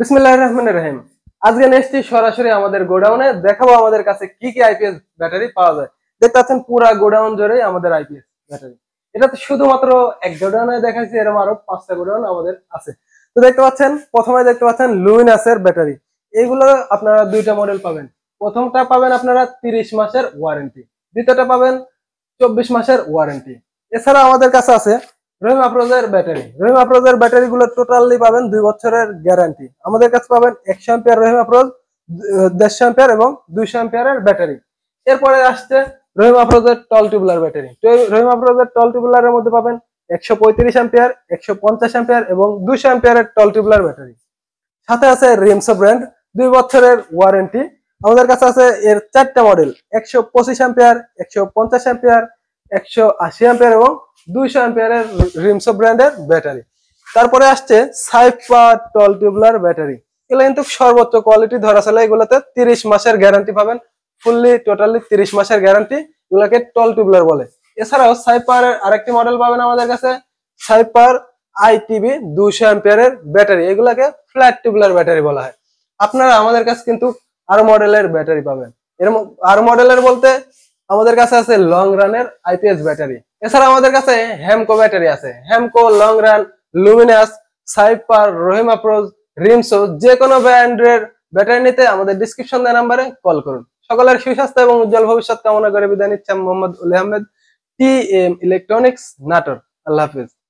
পাঁচটা গোডাউন আমাদের আছে তো দেখতে পাচ্ছেন প্রথমে দেখতে পাচ্ছেন লুইনাসের ব্যাটারি এইগুলো আপনারা দুইটা মডেল পাবেন প্রথমটা পাবেন আপনারা তিরিশ মাসের ওয়ারেন্টি দ্বিতীয়টা পাবেন চব্বিশ মাসের ওয়ারেন্টি এছাড়া আমাদের কাছে আছে রহিম আফরোজের ব্যাটারি রহিম আফরোজের ব্যাটারিগুলো টোটালি পাবেন দুই বছরের গ্যারান্টি আমাদের কাছে পাবেন একশো অ্যাম্পিয়ার রহিম আফরোজ দেড়শো অ্যাম্পিয়ার এবং দুইশো অ্যাম্পিয়ারের ব্যাটারি এরপরে আসছে রোহিমা আফরোজের টল টিউবলার ব্যাটারি রোহিমা আফরোজের টল টিউবলারের মধ্যে পাবেন একশো পঁয়ত্রিশ অ্যাম্পিয়ার একশো পঞ্চাশ অ্যাম্পেয়ার এবং দুইশো অ্যাম্পিয়ারের টল টিউবলার ব্যাটারি সাথে আছে রিমসো ব্র্যান্ড দুই বছরের ওয়ারেন্টি আমাদের কাছে আছে এর চারটা মডেল একশো পঁচিশ অ্যাম্পিয়ার একশো পঞ্চাশ অ্যাম্পিয়ার একশো আশি অ্যাম্পিয়ার এবং দুইশো অ্যাম্পিয়ারের রিমসো ব্র্যান্ডের ব্যাটারি তারপরে আসছে সাইফা টল টিউবলার ব্যাটারি এগুলো কিন্তু সর্বোচ্চ কোয়ালিটি ধরা চলে এগুলোতে তিরিশ মাসের গ্যারান্টি পাবেন ফুললি টোটালি তিরিশ মাসের গ্যারান্টি এগুলোকে টল টিউবলার বলে এছাড়াও সাইপার আরেকটি মডেল পাবেন আমাদের কাছে সাইপার আইটিভি দুইশো অ্যাম্পিয়ারের ব্যাটারি এগুলাকে ফ্ল্যাট টিউবলার ব্যাটারি বলা হয় আপনারা আমাদের কাছে কিন্তু আরো মডেলের ব্যাটারি পাবেন এর আরো মডেলের বলতে আমাদের কাছে আছে লং রানের আইপিএস ব্যাটারি এছাড়া আমাদের কাছে হেমকো ব্যাটারি আছে হেমকো লং রান লুমিনাস সাইপার রহিমা প্রোজ রিমসো যে কোনো ব্র্যান্ডের ব্যাটারি নিতে আমাদের ডিসক্রিপশন দেওয়া নাম্বারে কল করুন সকলের সুস্বাস্থ্য এবং উজ্জ্বল ভবিষ্যৎ কামনা করে বিদায় নিচ্ছেন Mohammad ul Ahmed T M electronics Natore আল্লাহ হাফিজ